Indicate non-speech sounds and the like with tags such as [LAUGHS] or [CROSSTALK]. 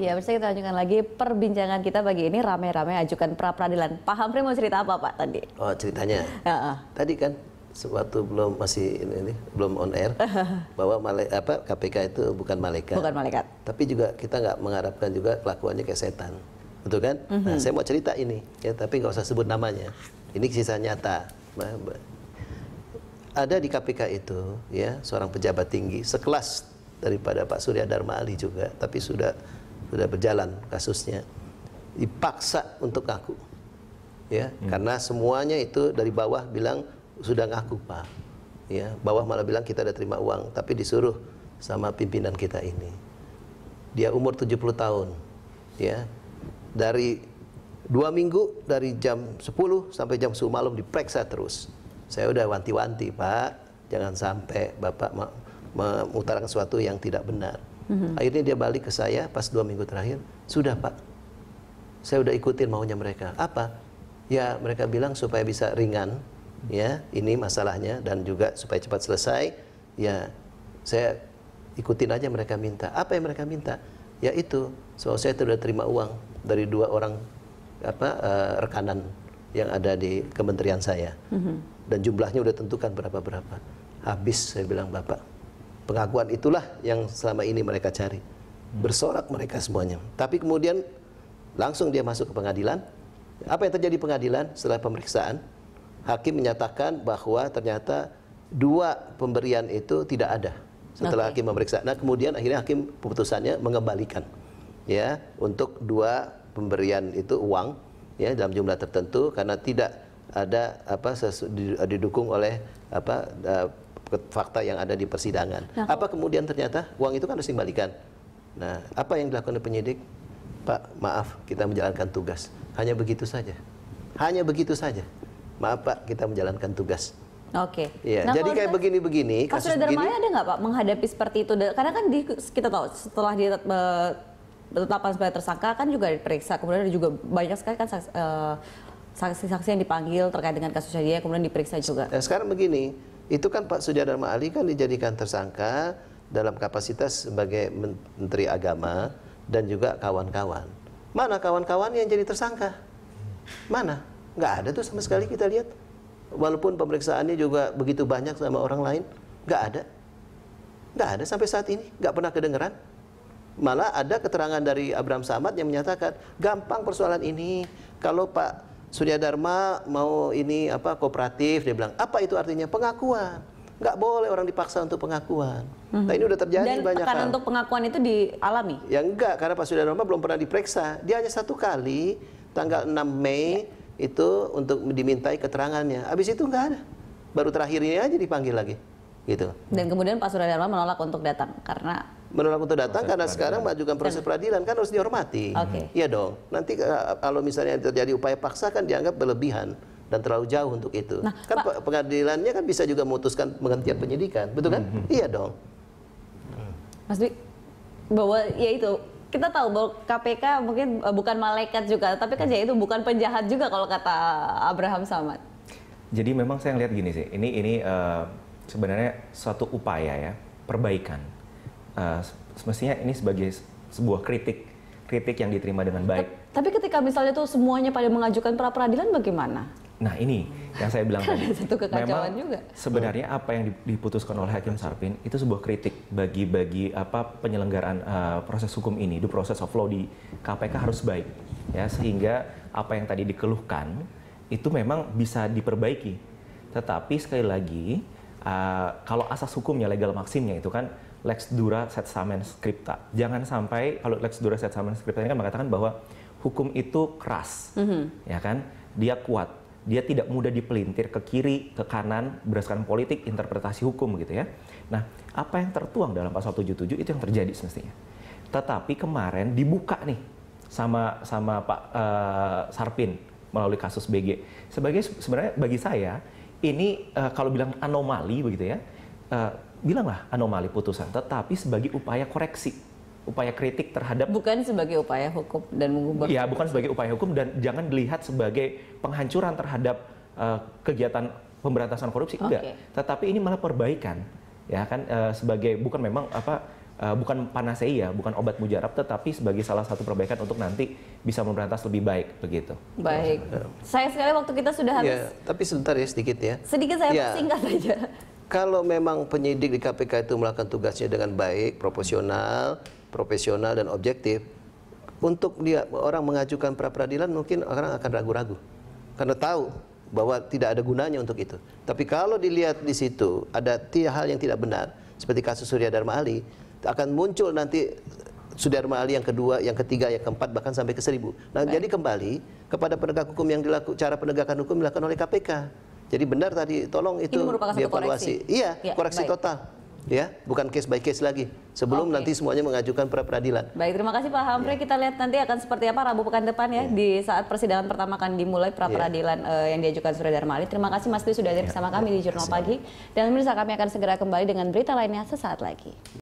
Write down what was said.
Ya, bisa kita lanjutkan lagi perbincangan kita pagi ini rame-rame ajukan pra peradilan. Pak Hamri mau cerita apa Pak tadi? Oh ceritanya. tadi kan sewaktu belum masih ini, ini belum on air [LAUGHS] bahwa male, apa KPK itu bukan malaikat. Bukan malaikat. Tapi juga kita nggak mengharapkan juga kelakuannya kayak setan, betul kan? Mm -hmm. Nah mhm. saya mau cerita ini ya tapi nggak usah sebut namanya. Ini kisah nyata. Nah, Ada di KPK itu ya seorang pejabat tinggi sekelas daripada Pak Surya Dharma Ali juga, tapi sudah sudah berjalan kasusnya dipaksa untuk ngaku ya hmm. karena semuanya itu dari bawah bilang sudah ngaku pak ya bawah malah bilang kita udah terima uang tapi disuruh sama pimpinan kita ini dia umur 70 tahun ya dari dua minggu dari jam 10 sampai jam 10 malam diperiksa terus saya udah wanti-wanti pak jangan sampai bapak mengutarakan sesuatu yang tidak benar hmm Akhirnya dia balik ke saya pas dua minggu terakhir, sudah Pak, saya udah ikutin maunya mereka. Apa? Ya mereka bilang supaya bisa ringan, ya ini masalahnya dan juga supaya cepat selesai. Ya saya ikutin aja mereka minta. Apa yang mereka minta? ya itu soal saya sudah terima uang dari dua orang apa uh, rekanan yang ada di kementerian saya mm-hmm. dan jumlahnya udah tentukan berapa berapa. Habis saya bilang bapak Pengakuan itulah yang selama ini mereka cari. Hmm. Bersorak mereka semuanya. Tapi kemudian langsung dia masuk ke pengadilan. Apa yang terjadi pengadilan setelah pemeriksaan? Hakim menyatakan bahwa ternyata dua pemberian itu tidak ada setelah okay. hakim memeriksa. Nah, kemudian akhirnya hakim putusannya mengembalikan ya untuk dua pemberian itu uang ya dalam jumlah tertentu karena tidak ada apa didukung oleh apa eh, fakta yang ada di persidangan. Nah, apa kemudian ternyata uang itu kan harus dikembalikan. Nah, apa yang dilakukan oleh penyidik? Pak, maaf, kita menjalankan tugas. Hanya begitu saja. Hanya begitu saja. Maaf Pak, kita menjalankan tugas. Oke. Ya, Nah, jadi kayak begini-begini. Kasus kasus begini, ada nggak Pak menghadapi seperti itu? Karena kan di, kita tahu setelah dia ditetapkan eh, sebagai tersangka kan juga diperiksa. Kemudian ada juga banyak sekali kan eh, saksi-saksi yang dipanggil terkait dengan kasusnya dia, kemudian diperiksa juga. Eh, sekarang begini, itu kan Pak Dharma Ali kan dijadikan tersangka dalam kapasitas sebagai Menteri Agama dan juga kawan-kawan. Mana kawan-kawan yang jadi tersangka? Mana? Nggak ada tuh sama sekali kita lihat. Walaupun pemeriksaannya juga begitu banyak sama orang lain, nggak ada. Nggak ada sampai saat ini, nggak pernah kedengeran. Malah ada keterangan dari Abraham Samad yang menyatakan, gampang persoalan ini kalau Pak Surya Dharma mau ini apa kooperatif dia bilang apa itu artinya pengakuan nggak boleh orang dipaksa untuk pengakuan. Mm-hmm. Nah ini udah terjadi Dan banyak hal. Dan untuk pengakuan itu dialami? Ya enggak, karena Pak Surya Dharma belum pernah diperiksa. Dia hanya satu kali tanggal 6 Mei yeah. itu untuk dimintai keterangannya. Habis itu enggak ada. Baru terakhir ini aja dipanggil lagi. Gitu. Dan kemudian Pak Surya Dharma menolak untuk datang karena menolak untuk datang karena sekarang majukan proses peradilan kan harus dihormati. Okay. Iya dong. Nanti eh, kalau misalnya terjadi upaya paksa kan dianggap berlebihan dan terlalu jauh untuk itu. Nah, kan Pak, pengadilannya kan bisa juga memutuskan penghentian penyidikan, betul kan? Hmm, hmm. Iya dong. Mas Dwi, bahwa ya itu kita tahu bahwa KPK mungkin eh, bukan malaikat juga, tapi kan ya itu bukan penjahat juga kalau kata Abraham Samad. Jadi memang saya lihat gini sih, ini ini uh, sebenarnya suatu upaya ya perbaikan uh, semestinya ini sebagai sebuah kritik kritik yang diterima dengan baik. Tapi ketika misalnya tuh semuanya pada mengajukan pra peradilan bagaimana? Nah ini yang saya bilang [LAUGHS] kan tadi. Satu memang juga. Sebenarnya apa yang diputuskan oleh Hakim Sarpin itu sebuah kritik bagi bagi apa penyelenggaraan uh, proses hukum ini, the process of law di KPK harus baik ya sehingga apa yang tadi dikeluhkan itu memang bisa diperbaiki. Tetapi sekali lagi uh, kalau asas hukumnya legal maksimnya itu kan lex dura set samen scripta. Jangan sampai kalau lex dura set samen scripta ini kan mengatakan bahwa hukum itu keras, mm -hmm. ya kan? Dia kuat, dia tidak mudah dipelintir ke kiri, ke kanan berdasarkan politik, interpretasi hukum gitu ya. Nah, apa yang tertuang dalam pasal 77 itu yang terjadi semestinya. Tetapi kemarin dibuka nih sama sama Pak uh, Sarpin melalui kasus BG. Sebagai sebenarnya bagi saya ini uh, kalau bilang anomali begitu ya. Uh, bilanglah anomali putusan, tetapi sebagai upaya koreksi, upaya kritik terhadap bukan sebagai upaya hukum dan mengubah. Ya, bukan sebagai upaya hukum dan jangan dilihat sebagai penghancuran terhadap uh, kegiatan pemberantasan korupsi enggak, okay. tetapi ini malah perbaikan ya kan uh, sebagai bukan memang apa uh, bukan panacea, bukan obat mujarab, tetapi sebagai salah satu perbaikan untuk nanti bisa memberantas lebih baik, begitu. Baik. Saya sekali waktu kita sudah iya, habis. Ya, tapi sebentar ya sedikit ya. Sedikit saya ya. singkat saja kalau memang penyidik di KPK itu melakukan tugasnya dengan baik, proporsional, profesional dan objektif, untuk dia orang mengajukan pra peradilan mungkin orang akan ragu-ragu karena tahu bahwa tidak ada gunanya untuk itu. Tapi kalau dilihat di situ ada tiga hal yang tidak benar, seperti kasus Surya Dharma Ali, akan muncul nanti Sudarma Ali yang kedua, yang ketiga, yang keempat, bahkan sampai ke seribu. Nah, jadi kembali kepada penegak hukum yang dilakukan, cara penegakan hukum dilakukan oleh KPK. Jadi benar tadi tolong itu dievaluasi. Iya, ya, koreksi baik. total ya, bukan case by case lagi. Sebelum okay. nanti semuanya mengajukan pra peradilan. Baik, terima kasih Pak Hamfrey. Ya. Kita lihat nanti akan seperti apa Rabu pekan depan ya, ya. di saat persidangan pertama akan dimulai pra ya. peradilan ya. uh, yang diajukan Surya Darmali. Terima kasih Mas Dwi sudah hadir ya. bersama kami di Jurnal Pagi. Dan pemirsa kami akan segera kembali dengan berita lainnya sesaat lagi.